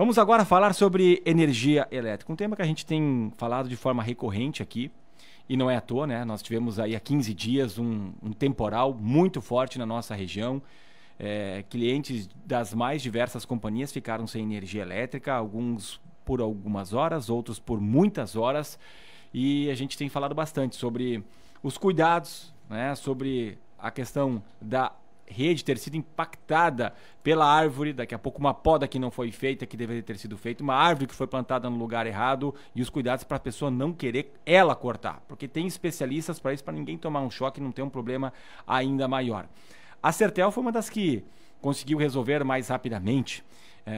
Vamos agora falar sobre energia elétrica, um tema que a gente tem falado de forma recorrente aqui. E não é à toa, né? Nós tivemos aí há 15 dias um, um temporal muito forte na nossa região. É, clientes das mais diversas companhias ficaram sem energia elétrica, alguns por algumas horas, outros por muitas horas. E a gente tem falado bastante sobre os cuidados, né? sobre a questão da rede ter sido impactada pela árvore, daqui a pouco uma poda que não foi feita, que deveria ter sido feita, uma árvore que foi plantada no lugar errado e os cuidados para a pessoa não querer ela cortar, porque tem especialistas para isso, para ninguém tomar um choque e não ter um problema ainda maior. A Certel foi uma das que conseguiu resolver mais rapidamente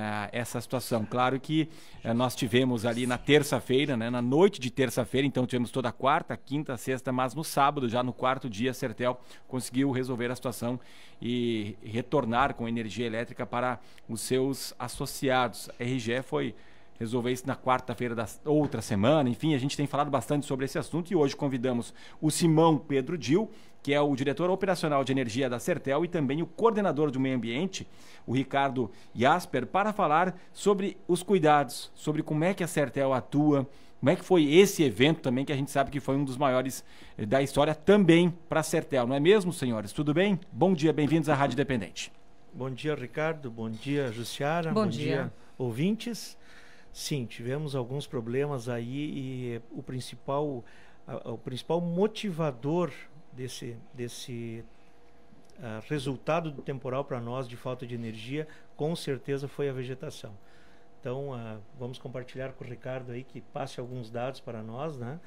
é, essa situação. Claro que é, nós tivemos ali na terça-feira, né, na noite de terça-feira, então tivemos toda a quarta, quinta, sexta, mas no sábado, já no quarto dia, a Sertel conseguiu resolver a situação e retornar com energia elétrica para os seus associados. A RGE foi resolver isso na quarta-feira da outra semana. Enfim, a gente tem falado bastante sobre esse assunto e hoje convidamos o Simão Pedro Dil, que é o diretor operacional de energia da Sertel e também o coordenador do meio ambiente, o Ricardo Jasper, para falar sobre os cuidados, sobre como é que a Sertel atua, como é que foi esse evento também, que a gente sabe que foi um dos maiores eh, da história também para a Sertel, não é mesmo, senhores? Tudo bem? Bom dia, bem-vindos à Rádio Independente. Bom dia, Ricardo. Bom dia, Justiara. Bom, Bom dia. dia, ouvintes. Sim, tivemos alguns problemas aí e o principal, o principal motivador desse, desse uh, resultado do temporal para nós de falta de energia, com certeza foi a vegetação. Então, uh, vamos compartilhar com o Ricardo aí que passe alguns dados para nós, né?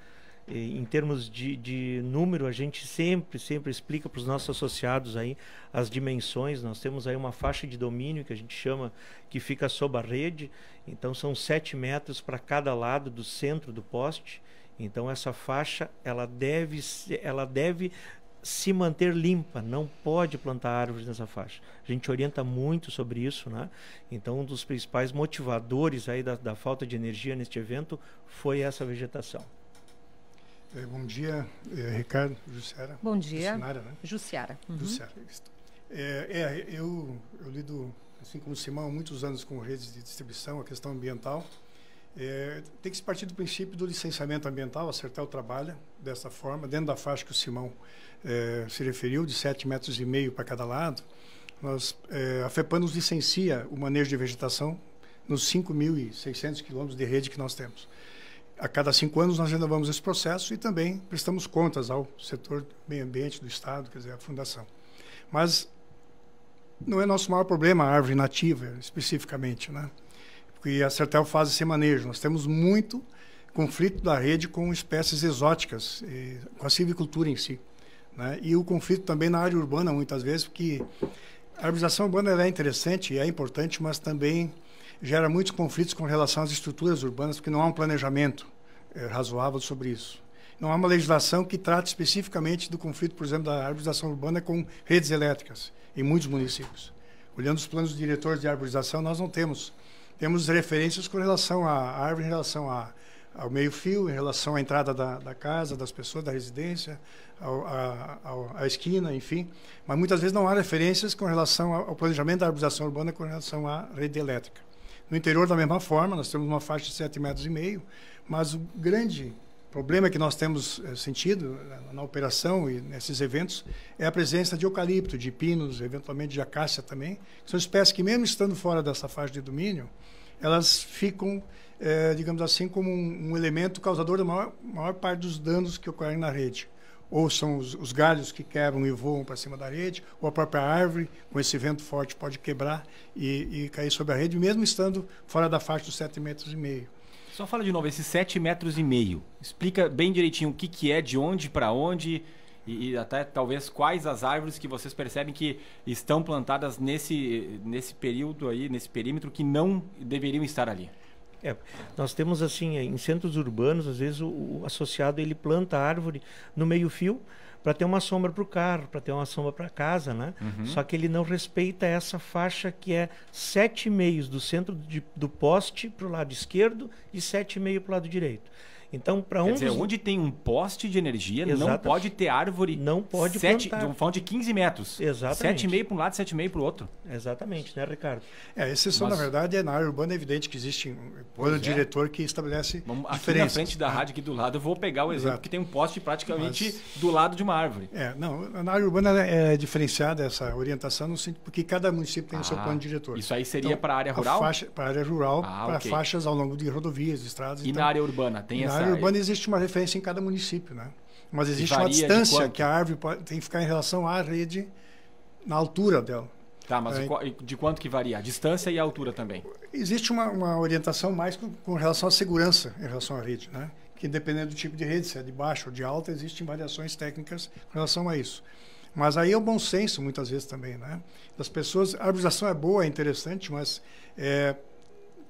em termos de, de número, a gente sempre, sempre explica para os nossos associados aí as dimensões. Nós temos aí uma faixa de domínio que a gente chama que fica sob a rede. Então, são 7 metros para cada lado do centro do poste então essa faixa ela deve, ela deve se manter limpa, não pode plantar árvores nessa faixa. A gente orienta muito sobre isso, né? Então, um dos principais motivadores aí da, da falta de energia neste evento foi essa vegetação. É, bom dia, é, Ricardo, Jussiara. Bom dia. Jussiara, né? Jussiara. Uhum. é, é, eu, eu lido, assim como Simão, há muitos anos com redes de distribuição, a questão ambiental, é, tem que se partir do princípio do licenciamento ambiental, acertar o trabalho dessa forma, dentro da faixa que o Simão é, se referiu, de 7,5 metros e meio para cada lado. Nós, é, a FEPAN nos licencia o manejo de vegetação nos 5.600 quilômetros de rede que nós temos. A cada cinco anos nós renovamos esse processo e também prestamos contas ao setor meio ambiente do Estado, quer dizer, à Fundação. Mas não é nosso maior problema a árvore nativa, especificamente, né? e a Sertel faz esse manejo. Nós temos muito conflito da rede com espécies exóticas, e, eh, com a silvicultura em si. Né? E o conflito também na área urbana, muitas vezes, porque a arborização urbana é interessante, e é importante, mas também gera muitos conflitos com relação às estruturas urbanas, porque não há um planejamento é, razoável sobre isso. Não há uma legislação que trate especificamente do conflito, por exemplo, da arborização urbana com redes elétricas em muitos municípios. Olhando os planos diretores de arborização, nós não temos temos referências com relação à árvore, em relação ao meio-fio, em relação à entrada da, da, casa, das pessoas, da residência, ao, a, ao, à esquina, enfim. Mas muitas vezes não há referências com relação ao planejamento da arborização urbana com relação à rede elétrica. No interior, da mesma forma, nós temos uma faixa de 7,5 metros, mas o grande problema que nós temos eh, sentido eh, na operação e nesses eventos é a presença de eucalipto, de pinos, eventualmente de acácia também, que são espécies que, mesmo estando fora dessa faixa de domínio, elas ficam, é, digamos assim, como um, um, elemento causador da maior, maior parte dos danos que ocorrem na rede. Ou são os, os galhos que quebram e voam para cima da rede, ou a própria árvore, com esse vento forte, pode quebrar e, e cair sobre a rede, mesmo estando fora da faixa dos 7,5 metros. E meio. Só fala de novo, esses 7 metros e meio. Explica bem direitinho o que, que é, de onde para onde e, e, até talvez quais as árvores que vocês percebem que estão plantadas nesse, nesse período aí, nesse perímetro que não deveriam estar ali. É, nós temos assim, em centros urbanos, às vezes o, o associado ele planta a árvore no meio-fio, para ter uma sombra para o carro, para ter uma sombra para casa, né? Uhum. Só que ele não respeita essa faixa que é sete meios do centro de, do poste para o lado esquerdo e sete meio para o lado direito. Então, para um dizer, dos... onde tem um poste de energia, não pode ter árvore. Não pode sete, plantar. Falando de 15 metros. Exatamente. 7,5 para um lado, e 7,5 para o outro. Exatamente, né, Ricardo? É, a exceção, Mas... na verdade, é na área urbana, é evidente que existe um plano é. diretor que estabelece Vamos, Aqui diferenças. na frente da tá? rádio, aqui do lado, eu vou pegar o exemplo Exato. que tem um poste praticamente Mas... do lado de uma árvore. É, não, na área urbana é, é diferenciada essa orientação, no sentido porque cada município tem ah, o seu ah, plano diretor. Isso aí seria então, para a área rural? Para a área rural, ah, para okay. faixas ao longo de rodovias, estradas. E, e na então, área urbana, tem essa área urbana existe uma referência em cada município, né? Mas existe uma distância que a árvore pode, tem que ficar em relação à rede na altura dela. Tá, mas é, de quanto que varia? A distância e a altura também? Existe uma, uma orientação mais com, com, relação à segurança em relação à rede, né? Que dependendo do tipo de rede, se é de baixo ou de alta, existem variações técnicas em relação a isso. Mas aí é o bom senso, muitas vezes também, né? Das pessoas, a arborização é boa, é interessante, mas é,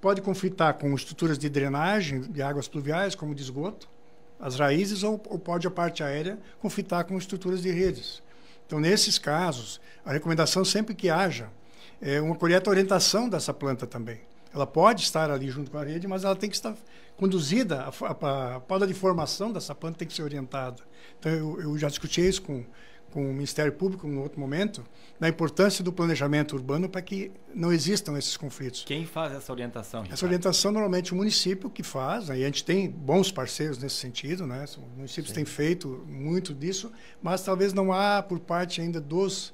pode conflitar com estruturas de drenagem de águas pluviais, como de esgoto, as raízes, ou, ou pode a parte aérea conflitar com estruturas de redes. Então, nesses casos, a recomendação sempre que haja é uma correta orientação dessa planta também. Ela pode estar ali junto com a rede, mas ela tem que estar conduzida, a, a, a, de formação dessa planta tem que ser orientada. Então, eu, eu já discuti isso com com o Ministério Público em outro momento, da importância do planejamento urbano para que não existam esses conflitos. Quem faz essa orientação? Ricardo? Essa orientação normalmente o município que faz, né? e a gente tem bons parceiros nesse sentido, né? os municípios Sim. têm feito muito disso, mas talvez não há por parte ainda dos,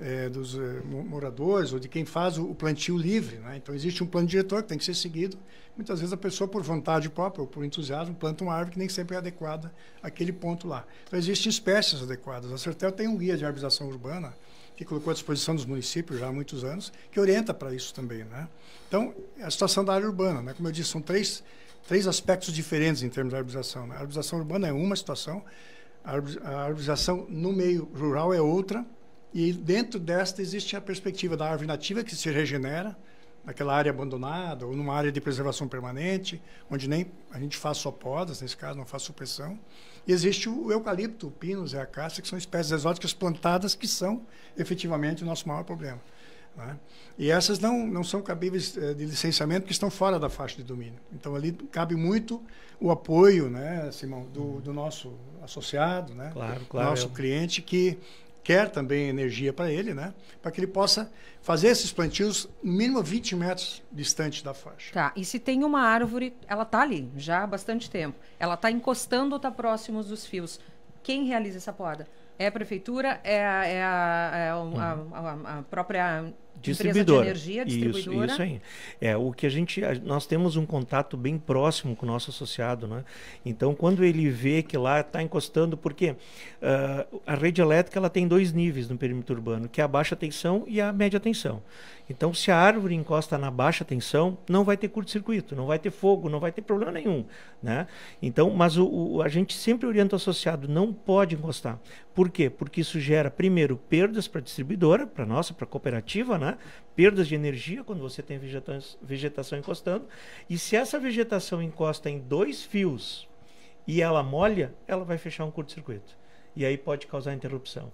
eh, dos eh, moradores ou de quem faz o, o plantio livre. Né? Então existe um plano diretor que tem que ser seguido, Muitas vezes a pessoa, por vontade própria ou por entusiasmo, planta uma árvore que nem sempre é adequada àquele ponto lá. Então, existem espécies adequadas. A Sertel tem um guia de arborização urbana que colocou à disposição dos municípios já há muitos anos, que orienta para isso também. Né? Então, a situação da área urbana, né? como eu disse, são três, três aspectos diferentes em termos de arborização. Né? A arborização urbana é uma situação, a arborização no meio rural é outra, e dentro desta existe a perspectiva da árvore nativa que se regenera, naquela área abandonada ou numa área de preservação permanente, onde nem a gente faz só podas, nesse caso não faz supressão. E existe o eucalipto, o pinus e a caça, que são espécies exóticas plantadas que são efetivamente o nosso maior problema. Né? E essas não, não são cabíveis eh, de licenciamento porque estão fora da faixa de domínio. Então ali cabe muito o apoio, né, Simão, do, do nosso associado, né, claro, claro, nosso cliente que quer também energia para ele, né? Para que ele possa fazer esses plantios mínimo 20 metros distante da faixa. Tá, e se tem uma árvore, ela tá ali já há bastante tempo, ela tá encostando ou tá próximo dos fios, quem realiza essa poda? É a prefeitura? É a, é a, é uhum. a, a própria distribuidora. Empresa de energia, distribuidora. Isso, isso aí. É, o que a gente, nós temos um contato bem próximo com o nosso associado, né? Então, quando ele vê que lá está encostando, porque uh, ah, a rede elétrica ela tem dois níveis no perímetro urbano, que é a baixa tensão e a média tensão. Então, se a árvore encosta na baixa tensão, não vai ter curto-circuito, não vai ter fogo, não vai ter problema nenhum, né? Então, mas o, o, a gente sempre orienta o associado, não pode encostar. Por quê? Porque isso gera, primeiro, perdas para a distribuidora, para nossa, para a cooperativa, né? Perdas de energia quando você tem vegetação encostando. E se essa vegetação encosta em dois fios e ela molha, ela vai fechar um curto-circuito. E aí pode causar interrupção.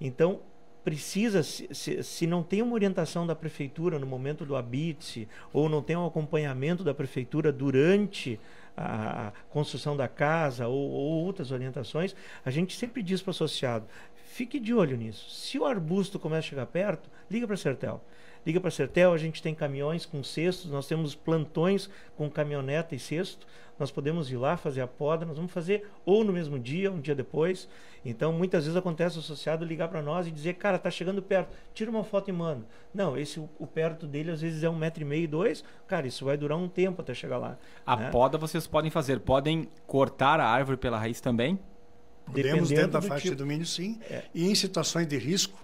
Então, precisa, se, se, não tem uma orientação da prefeitura no momento do habite ou não tem um acompanhamento da prefeitura durante a, a construção da casa ou, ou, outras orientações, a gente sempre diz para o associado, fique de olho nisso. Se o arbusto começa a chegar perto, liga para a Sertel. Liga para a Sertel, a gente tem caminhões com cestos, nós temos plantões com caminhoneta e cesto. Nós podemos ir lá fazer a poda, nós vamos fazer ou no mesmo dia, um dia depois. Então, muitas vezes acontece o associado ligar para nós e dizer, cara, tá chegando perto, tira uma foto e manda. Não, esse o perto dele às vezes é um metro e meio, dois. Cara, isso vai durar um tempo até chegar lá. A né? poda vocês podem fazer, podem cortar a árvore pela raiz também? Podemos, dentro da faixa tipo. de domínio, sim. É. E em situações de risco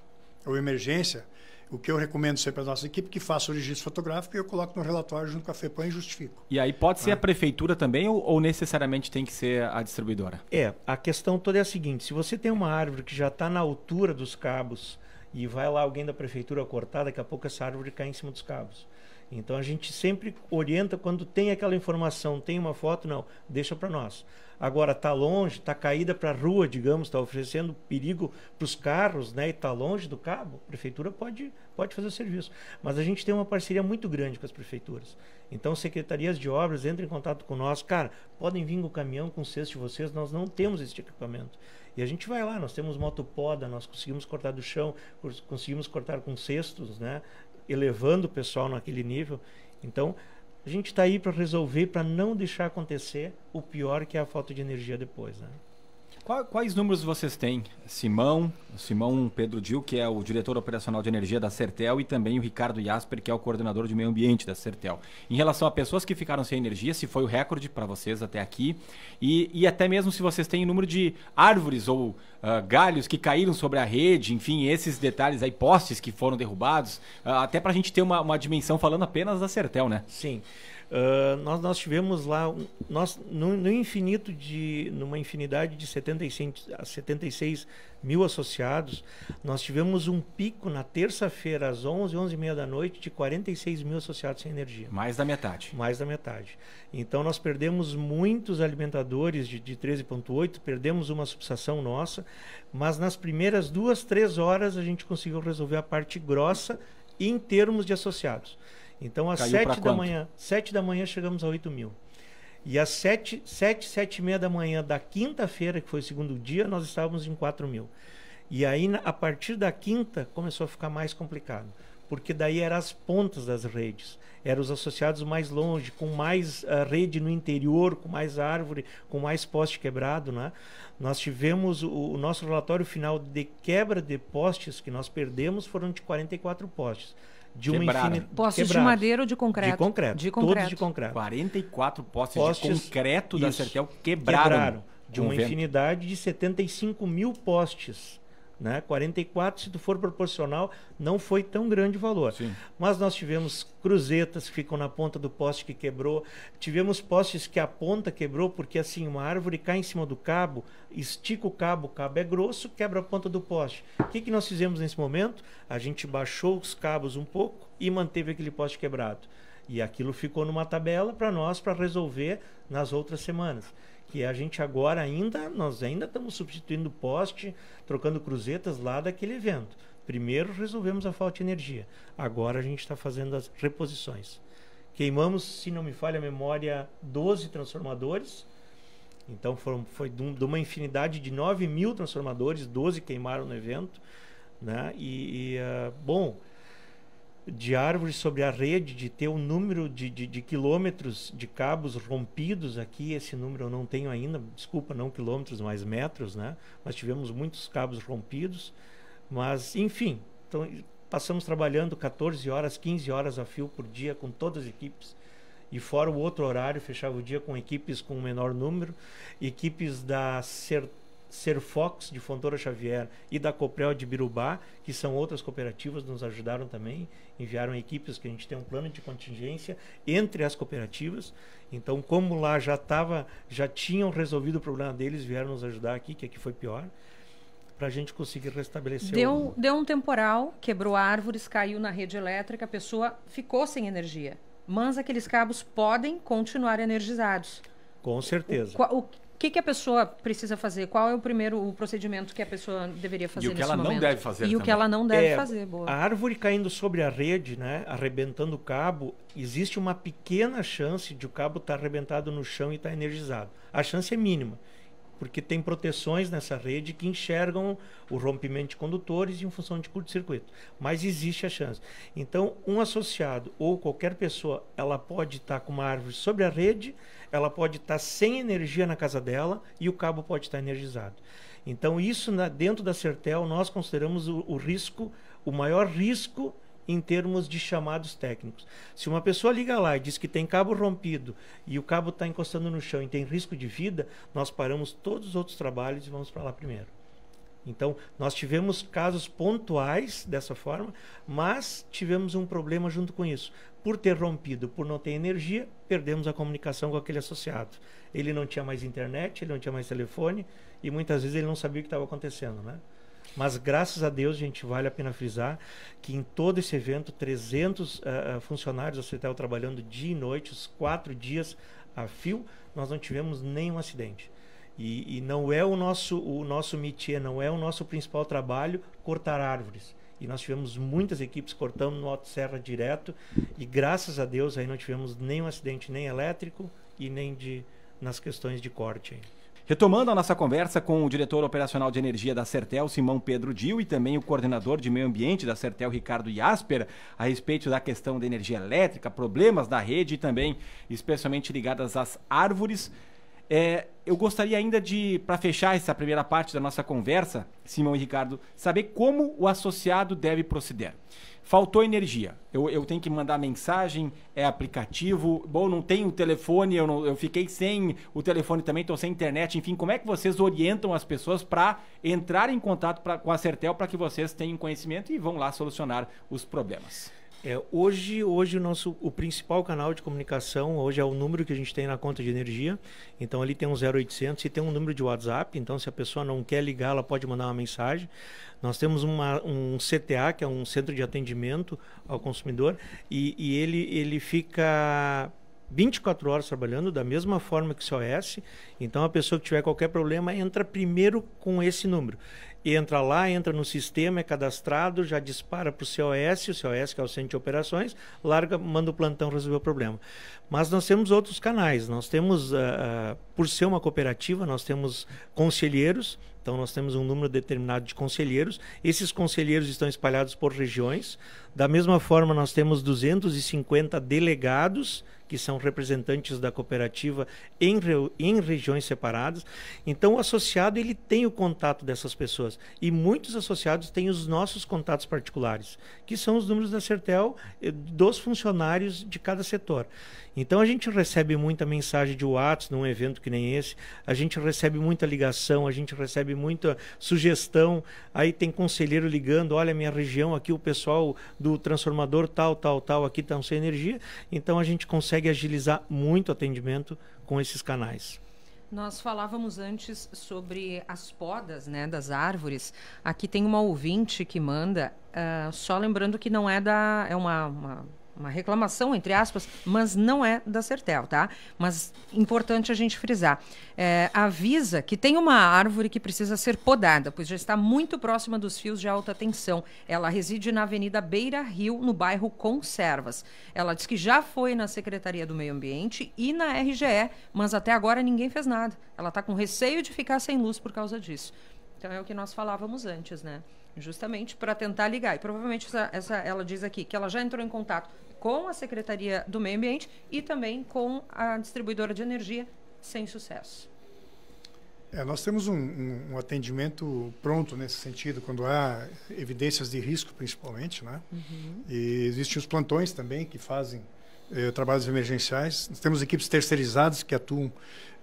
ou emergência, o que eu recomendo sempre a nossa equipe que faça o registro fotográfico e eu coloco no relatório junto com a FEPAM e justifico. E aí pode ser ah. a prefeitura também ou, ou, necessariamente tem que ser a distribuidora? É, a questão toda é a seguinte: se você tem uma árvore que já está na altura dos cabos e vai lá alguém da prefeitura cortar, daqui a pouco essa árvore cai em cima dos cabos. Então a gente sempre orienta quando tem aquela informação, tem uma foto, não, deixa para nós. Agora está longe, está caída para a rua, digamos, está oferecendo perigo para os carros, né? E está longe do cabo, a prefeitura pode pode fazer o serviço. Mas a gente tem uma parceria muito grande com as prefeituras. Então secretarias de obras entram em contato com nós, cara, podem vir com o caminhão com o cesto de vocês, nós não temos esse equipamento. E a gente vai lá, nós temos motopoda, nós conseguimos cortar do chão, conseguimos cortar com cestos, né? elevando o pessoal naquele nível. Então, a gente está aí para resolver, para não deixar acontecer o pior que é a falta de energia depois. Né? Quais números vocês têm? Simão, Simão Pedro Dil, que é o diretor operacional de energia da Sertel, e também o Ricardo Jasper, que é o coordenador de meio ambiente da Sertel. Em relação a pessoas que ficaram sem energia, se foi o recorde para vocês até aqui, e, e até mesmo se vocês têm o número de árvores ou uh, galhos que caíram sobre a rede, enfim, esses detalhes aí, postes que foram derrubados, uh, até para a gente ter uma, uma dimensão falando apenas da Sertel, né? Sim. Sim. Ah, nós, nós tivemos lá, nós, no, no, infinito de, numa infinidade de 76, 76 mil associados, nós tivemos um pico na terça-feira às 11, 11 e meia da noite de 46 mil associados sem energia. Mais da metade. Mais da metade. Então nós perdemos muitos alimentadores de, de 13.8, perdemos uma subsação nossa, mas nas primeiras duas, três horas a gente conseguiu resolver a parte grossa em termos de associados. Então, às sete da manhã, sete da manhã chegamos a 8 mil. E às sete, sete, sete e meia da manhã da quinta-feira, que foi o segundo dia, nós estávamos em 4 mil. E aí, a partir da quinta, começou a ficar mais complicado. Porque daí eram as pontas das redes. Eram os associados mais longe, com mais ah, rede no interior, com mais árvore, com mais poste quebrado. Né? Nós tivemos o, o nosso relatório final de quebra de postes que nós perdemos foram de 44 postes de uma infinidade. Postes Quebraram. de madeira ou de concreto? De concreto. De concreto. Todos de concreto. 44 postes, postes de concreto da Sertel quebraram. quebraram de uma infinidade de 75 mil postes né? 44, se tu for proporcional, não foi tão grande o valor. Sim. Mas nós tivemos cruzetas que ficam na ponta do poste que quebrou, tivemos postes que a ponta quebrou, porque assim, uma árvore cai em cima do cabo, estica o cabo, o cabo é grosso, quebra a ponta do poste. O que, que nós fizemos nesse momento? A gente baixou os cabos um pouco e manteve aquele poste quebrado. E aquilo ficou numa tabela para nós, para resolver nas outras semanas que a gente agora ainda, nós ainda estamos substituindo poste, trocando cruzetas lá daquele evento. Primeiro resolvemos a falta de energia, agora a gente está fazendo as reposições. Queimamos, se não me falha a memória, 12 transformadores. Então foram, foi de uma infinidade de 9 mil transformadores, 12 queimaram no evento. Né? E, e uh, bom, de árvores sobre a rede, de ter o um número de, de, de, quilômetros de cabos rompidos aqui. Esse número eu não tenho ainda, desculpa, não quilômetros, mas metros, né? Mas tivemos muitos cabos rompidos. Mas, enfim, então, passamos trabalhando 14 horas, 15 horas a fio por dia com todas as equipes. E fora o outro horário, fechava o dia com equipes com menor número, equipes da Sertão ser Fox de Fontoura Xavier e da Coprel de Birubá, que são outras cooperativas, nos ajudaram também, enviaram equipes que a gente tem um plano de contingência entre as cooperativas. Então, como lá já estava, já tinham resolvido o problema deles, vieram nos ajudar aqui, que aqui foi pior para a gente conseguir restabelecer. Deu, o... deu um temporal, quebrou árvores, caiu na rede elétrica, a pessoa ficou sem energia. Mas aqueles cabos podem continuar energizados. Com certeza. O, o, que, que a pessoa precisa fazer? Qual é o primeiro o procedimento que a pessoa deveria fazer? E o que ela momento? não deve fazer. E também. o que ela não deve é, fazer. Boa. A árvore caindo sobre a rede, né, arrebentando o cabo, existe uma pequena chance de o cabo estar tá arrebentado no chão e estar tá energizado. A chance é mínima porque tem proteções nessa rede que enxergam o rompimento de condutores em função de curto-circuito. Mas existe a chance. Então, um associado ou qualquer pessoa, ela pode estar tá com uma árvore sobre a rede, ela pode estar tá sem energia na casa dela e o cabo pode estar tá energizado. Então, isso na, dentro da Sertel, nós consideramos o, o risco, o maior risco em termos de chamados técnicos. Se uma pessoa liga lá e diz que tem cabo rompido e o cabo está encostando no chão e tem risco de vida, nós paramos todos os outros trabalhos e vamos para lá primeiro. Então, nós tivemos casos pontuais dessa forma, mas tivemos um problema junto com isso. Por ter rompido, por não ter energia, perdemos a comunicação com aquele associado. Ele não tinha mais internet, ele não tinha mais telefone e muitas vezes ele não sabia o que estava acontecendo, né? Mas graças a Deus, gente, vale a pena frisar que em todo esse evento, 300 uh, eh, eh, funcionários do hospital trabalhando dia e noite, os quatro dias a fio, nós não tivemos nenhum acidente. E, e não é o nosso, o nosso métier, não é o nosso principal trabalho cortar árvores e nós tivemos muitas equipes cortando no Alto Serra direto e graças a Deus aí não tivemos nenhum acidente nem elétrico e nem de nas questões de corte. Retomando a nossa conversa com o diretor operacional de energia da Sertel, Simão Pedro Dil, e também o coordenador de meio ambiente da Sertel, Ricardo Jasper, a respeito da questão da energia elétrica, problemas da rede e também, especialmente ligadas às árvores. É, eu gostaria ainda de, para fechar essa primeira parte da nossa conversa, Simão e Ricardo, saber como o associado deve proceder. Faltou energia. Eu, eu tenho que mandar mensagem, é aplicativo. Bom, não tenho telefone, eu, não, eu fiquei sem o telefone também, estou sem internet. Enfim, como é que vocês orientam as pessoas para entrar em contato pra, com a Certel para que vocês tenham conhecimento e vão lá solucionar os problemas? É, hoje, hoje o nosso o principal canal de comunicação hoje é o número que a gente tem na conta de energia. Então ali tem um 0800 e tem um número de WhatsApp. Então se a pessoa não quer ligar, ela pode mandar uma mensagem. Nós temos uma, um CTA que é um centro de atendimento ao consumidor e, e ele ele fica 24 horas trabalhando da mesma forma que o COS. Então, a pessoa que tiver qualquer problema entra primeiro com esse número entra lá, entra no sistema, é cadastrado, já dispara para o COS, o COS que é o Centro de Operações, larga, manda o plantão resolver o problema. Mas nós temos outros canais, nós temos, uh, uh, por ser uma cooperativa, nós temos conselheiros, então nós temos um número determinado de conselheiros, esses conselheiros estão espalhados por regiões, da mesma forma nós temos 250 delegados, que são representantes da cooperativa em, em regiões separadas. Então, o associado ele tem o contato dessas pessoas e muitos associados têm os nossos contatos particulares, que são os números da Sertel eh, dos funcionários de cada setor. Então, a gente recebe muita mensagem de WhatsApp num evento que nem esse, a gente recebe muita ligação, a gente recebe muita sugestão. Aí tem conselheiro ligando: olha, minha região aqui, o pessoal do transformador tal, tal, tal, aqui estão tá sem energia. Então, a gente consegue consegue agilizar muito o atendimento com esses canais. Nós falávamos antes sobre as podas né, das árvores. Aqui tem uma ouvinte que manda, uh, só lembrando que não é da. É uma, uma uma reclamação, entre aspas, mas não é da Certel, tá? Mas importante a gente frisar. É, avisa que tem uma árvore que precisa ser podada, pois já está muito próxima dos fios de alta tensão. Ela reside na Avenida Beira Rio, no bairro Conservas. Ela diz que já foi na Secretaria do Meio Ambiente e na RGE, mas até agora ninguém fez nada. Ela está com receio de ficar sem luz por causa disso. Então é o que nós falávamos antes, né? Justamente para tentar ligar. E provavelmente essa, essa, ela diz aqui que ela já entrou em contato com a Secretaria do Meio Ambiente e também com a distribuidora de energia, sem sucesso. É, nós temos um, um, um, atendimento pronto nesse sentido, quando há evidências de risco, principalmente, né? Uhum. E existem os plantões também que fazem eh, trabalhos emergenciais. Nós temos equipes terceirizadas que atuam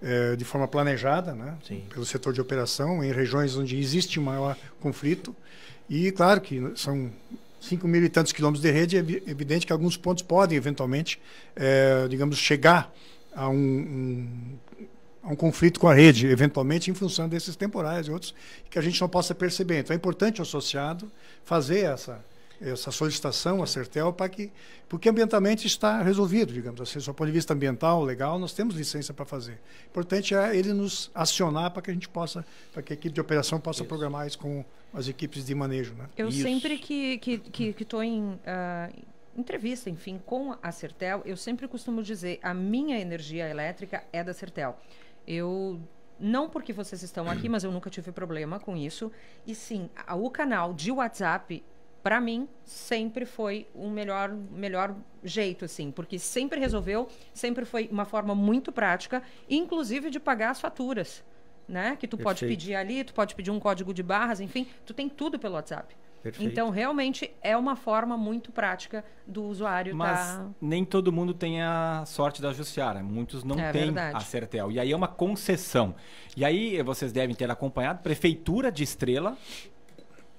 eh, de forma planejada, né? Sim. pelo setor de operação, em regiões onde existe maior conflito. E, claro, que são 5 mil e tantos quilômetros de rede, é evidente que alguns pontos podem, eventualmente, eh, digamos, chegar a um, um um conflito com a rede, eventualmente em função desses temporais e outros que a gente não possa perceber. Então é importante o associado fazer essa essa solicitação à Sertel para que, porque ambientalmente está resolvido, digamos assim, do ponto de vista ambiental, legal, nós temos licença para fazer. O importante é ele nos acionar para que a gente possa, para que a equipe de operação possa isso. programar isso com as equipes de manejo, né? Eu isso. sempre que estou que, que, que em uh, entrevista, enfim, com a Sertel, eu sempre costumo dizer, a minha energia elétrica é da Sertel. Eu não porque vocês estão aqui, mas eu nunca tive problema com isso. E sim, o canal de WhatsApp para mim sempre foi o um melhor melhor jeito assim, porque sempre resolveu, sempre foi uma forma muito prática, inclusive de pagar as faturas, né? Que tu Perfeito. pode pedir ali, tu pode pedir um código de barras, enfim, tu tem tudo pelo WhatsApp. Perfeito. Então, realmente é uma forma muito prática do usuário tá Mas tá... nem todo mundo tem a sorte da Justiara. Muitos não é têm verdade. a Certel. E aí é uma concessão. E aí vocês devem ter acompanhado Prefeitura de Estrela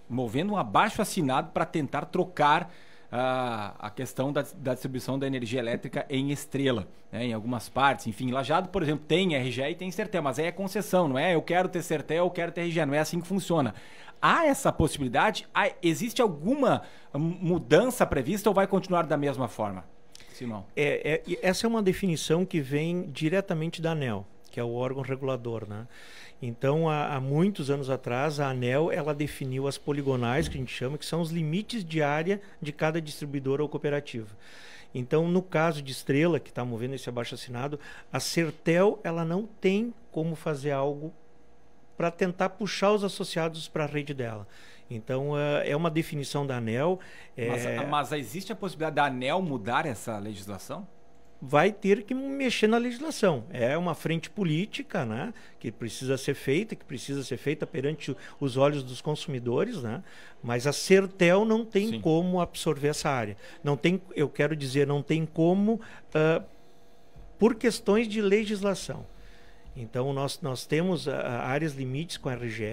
movendo um abaixo assinado para tentar trocar a, ah, a questão da, da, distribuição da energia elétrica em estrela, né? em algumas partes. Enfim, Lajado, por exemplo, tem RGE e tem Certel, mas aí é concessão, não é? Eu quero ter Certel, eu quero ter RGE, não é assim que funciona. Há essa possibilidade? Há, existe alguma hum, mudança prevista ou vai continuar da mesma forma? Simão. É, é, essa é uma definição que vem diretamente da ANEL que é o órgão regulador, né? Então, há, há, muitos anos atrás, a ANEL ela definiu as poligonais, que a gente chama, que são os limites de área de cada distribuidora ou cooperativa. Então, no caso de Estrela, que está movendo esse abaixo-assinado, a Sertel ela não tem como fazer algo para tentar puxar os associados para a rede dela. Então, é, é uma definição da ANEL. É... Mas, mas existe a possibilidade da ANEL mudar essa legislação? vai ter que mexer na legislação. É uma frente política, né, que precisa ser feita, que precisa ser feita perante os olhos dos consumidores, né? Mas a Certel não tem Sim. como absorver essa área. Não tem, eu quero dizer, não tem como uh, por questões de legislação. Então, nós, nós temos uh, áreas limites com a RGE,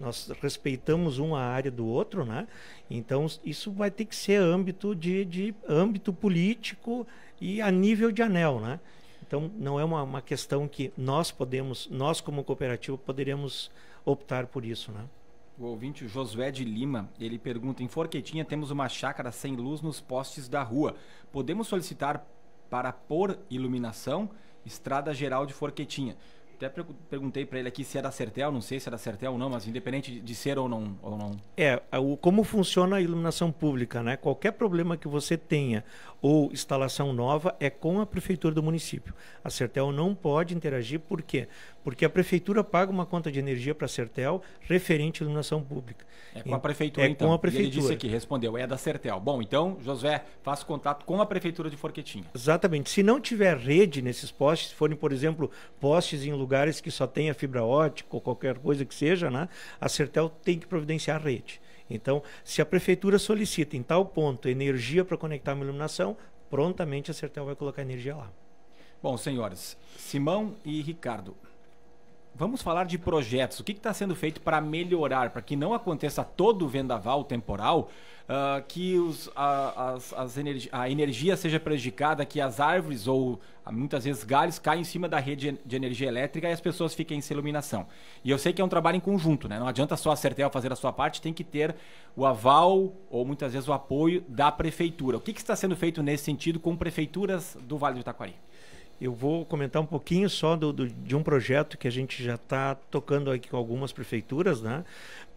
nós respeitamos uma área do outro, né? Então, isso vai ter que ser âmbito, de, de âmbito político e a nível de anel, né? Então não é uma, uma questão que nós podemos, nós como cooperativa poderemos optar por isso, né? O ouvinte Josué de Lima, ele pergunta: em Forquetinha temos uma chácara sem luz nos postes da rua. Podemos solicitar para pôr iluminação? Estrada Geral de Forquetinha até perguntei para ele aqui se era Sertel, não sei se era Sertel ou não, mas independente de ser ou não. Ou não. É, o, como funciona a iluminação pública, né? Qualquer problema que você tenha ou instalação nova é com a prefeitura do município. A Sertel não pode interagir, por quê? Porque a prefeitura paga uma conta de energia para a Sertel referente à iluminação pública. É com a prefeitura, é então. com a prefeitura. Então. E ele disse aqui, respondeu, é da Sertel. Bom, então, José, faça contato com a prefeitura de Forquetinha. Exatamente. Se não tiver rede nesses postes, forem, por exemplo, postes em lugares que só tenha fibra ótica ou qualquer coisa que seja, né? a Sertel tem que providenciar rede. Então, se a prefeitura solicita em tal ponto energia para conectar uma iluminação, prontamente a Sertel vai colocar energia lá. Bom, senhores, Simão e Ricardo, Vamos falar de projetos. O que está sendo feito para melhorar, para que não aconteça todo o vendaval temporal, uh, que os, a, as, as energi a energia seja prejudicada, que as árvores ou ah, muitas vezes galhos caem em cima da rede de energia elétrica e as pessoas fiquem sem iluminação. E eu sei que é um trabalho em conjunto, né? Não adianta só a Certel fazer a sua parte, tem que ter o aval ou muitas vezes o apoio da prefeitura. O que, que está sendo feito nesse sentido com prefeituras do Vale do Taquari? Eu vou comentar um pouquinho só do, do, de um projeto que a gente já está tocando aqui com algumas prefeituras, né?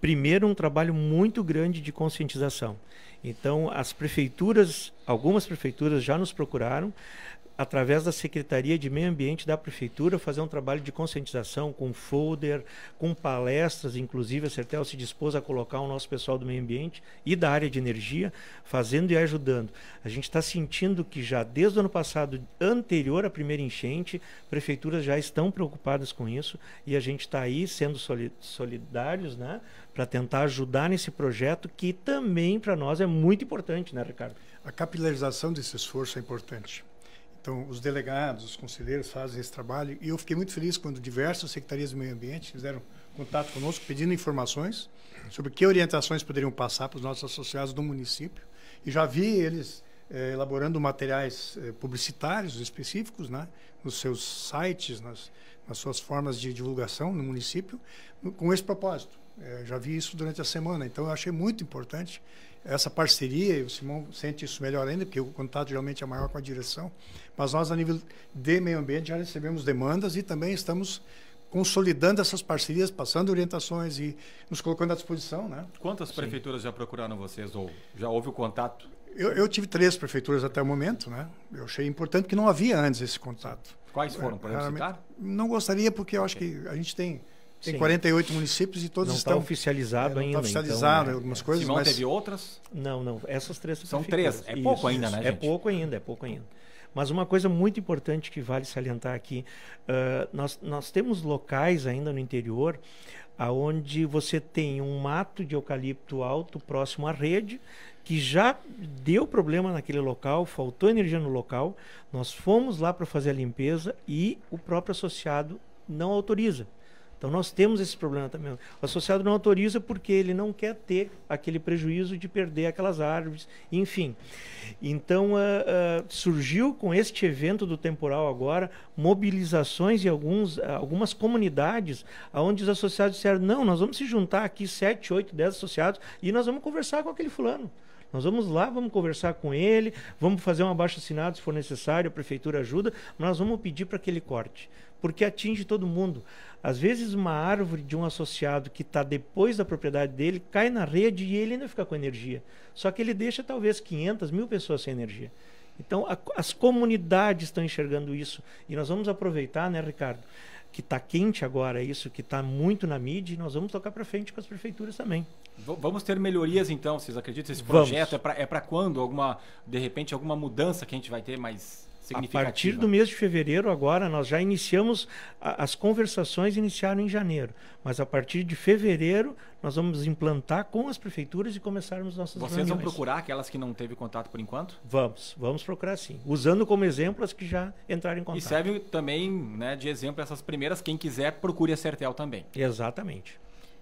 Primeiro, um trabalho muito grande de conscientização. Então, as prefeituras, algumas prefeituras já nos procuraram através da Secretaria de Meio Ambiente da Prefeitura, fazer um trabalho de conscientização com folder, com palestras, inclusive a Certel se dispôs a colocar o nosso pessoal do meio ambiente e da área de energia, fazendo e ajudando. A gente está sentindo que já desde o ano passado, anterior à primeira enchente, prefeituras já estão preocupadas com isso e a gente está aí sendo solidários, né? para tentar ajudar nesse projeto que também para nós é muito importante, né, Ricardo? A capilarização desse esforço é importante. Então, os delegados, os conselheiros fazem esse trabalho e eu fiquei muito feliz quando diversas secretarias do meio ambiente fizeram contato conosco pedindo informações sobre que orientações poderiam passar para os nossos associados do município. E já vi eles eh, elaborando materiais eh, publicitários específicos né, nos seus sites, nas, nas suas formas de divulgação no município, com esse propósito. Eh, já vi isso durante a semana, então eu achei muito importante essa parceria, e o Simão sente isso melhor ainda, porque o contato geralmente é maior com a direção, mas nós, a nível de meio ambiente, já recebemos demandas e também estamos consolidando essas parcerias, passando orientações e nos colocando à disposição. Né? Quantas Sim. prefeituras já procuraram vocês ou já houve o contato? Eu, eu, tive três prefeituras até o momento. Né? Eu achei importante que não havia antes esse contato. Quais foram, para citar? Não gostaria, porque eu acho okay. que a gente tem tem 48 municípios e todos não tá estão. Tá oficializado é, não tá ainda. Não está oficializado então, é. algumas coisas. Simão mas... teve outras? Não, não. Essas três São três. É pouco ainda, isso. né? É gente? É pouco ainda, é pouco ainda. Mas uma coisa muito importante que vale salientar aqui: uh, nós, nós temos locais ainda no interior aonde você tem um mato de eucalipto alto próximo à rede que já deu problema naquele local, faltou energia no local, nós fomos lá para fazer a limpeza e o próprio associado não autoriza. Então nós temos esse problema também. O associado não autoriza porque ele não quer ter aquele prejuízo de perder aquelas árvores, enfim. Então uh, uh, surgiu com este evento do temporal agora mobilizações e alguns, uh, algumas comunidades onde os associados disseram, não, nós vamos se juntar aqui, sete, oito, dez associados, e nós vamos conversar com aquele fulano. Nós vamos lá, vamos conversar com ele, vamos fazer um abaixo assinado se for necessário, a prefeitura ajuda, mas nós vamos pedir para que ele corte porque atinge todo mundo. Às vezes, uma árvore de um associado que está depois da propriedade dele cai na rede e ele ainda fica com energia. Só que ele deixa talvez 500 mil pessoas sem energia. Então, a, as comunidades estão enxergando isso. E nós vamos aproveitar, né, Ricardo, que está quente agora isso, que está muito na mídia, e nós vamos tocar para frente com as prefeituras também. V vamos ter melhorias então, vocês acreditam? Esse projeto vamos. é para é quando? Alguma, de repente, alguma mudança que a gente vai ter mais a partir do mês de fevereiro, agora, nós já iniciamos, a, as conversações iniciaram em janeiro, mas a partir de fevereiro nós vamos implantar com as prefeituras e começarmos nossas Vocês reuniões. vão procurar aquelas que não teve contato por enquanto? Vamos, vamos procurar sim, usando como exemplo as que já entraram em contato. E serve também né, de exemplo essas primeiras, quem quiser procure a Sertel também. Exatamente.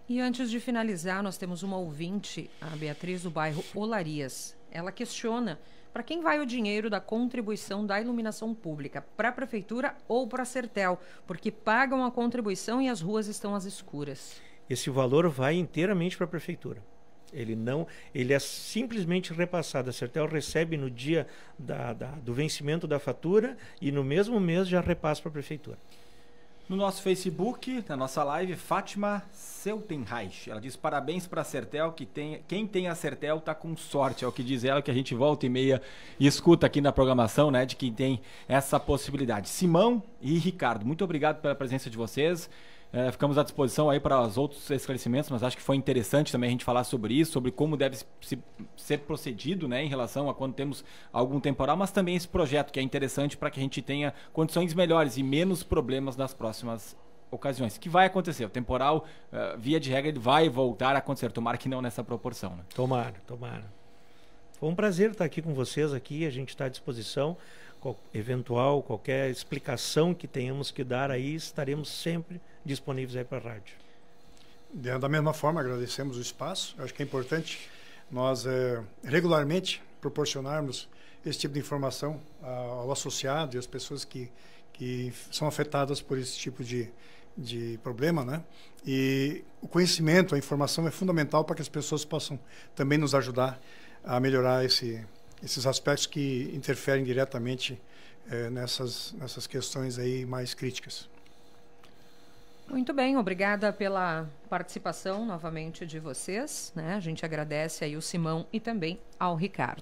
E antes de finalizar, nós temos uma ouvinte, a Beatriz, do bairro Olarias. Ela questiona para quem vai o dinheiro da contribuição da iluminação pública, para a prefeitura ou para a Sertel, porque pagam a contribuição e as ruas estão às escuras. Esse valor vai inteiramente para a prefeitura. Ele não, ele é simplesmente repassado. A Sertel recebe no dia da, da, do vencimento da fatura e no mesmo mês já repassa para a prefeitura. No nosso Facebook, na nossa live, Fátima Seutenreich. Ela diz parabéns para a Sertel, que tem, quem tem a Sertel tá com sorte. É o que diz ela, que a gente volta e meia e escuta aqui na programação, né? De quem tem essa possibilidade. Simão e Ricardo, muito obrigado pela presença de vocês. É, ficamos à disposição aí para os outros esclarecimentos, mas acho que foi interessante também a gente falar sobre isso, sobre como deve se, ser procedido né, em relação a quando temos algum temporal, mas também esse projeto que é interessante para que a gente tenha condições melhores e menos problemas nas próximas ocasiões, que vai acontecer. O temporal, uh, via de regra, ele vai voltar a acontecer. Tomara que não nessa proporção. Né? Tomara, tomara. Foi um prazer estar aqui com vocês aqui, a gente está à disposição eventual, qualquer explicação que tenhamos que dar aí, estaremos sempre disponíveis aí para a rádio. Da mesma forma, agradecemos o espaço. acho que é importante nós é, regularmente proporcionarmos esse tipo de informação ao associado e às pessoas que, que são afetadas por esse tipo de, de problema, né? E o conhecimento, a informação é fundamental para que as pessoas possam também nos ajudar a melhorar esse, esses aspectos que interferem diretamente é, nessas, nessas questões aí mais críticas. Muito bem, obrigada pela participação novamente de vocês. Né? A gente agradece aí o Simão e também ao Ricardo.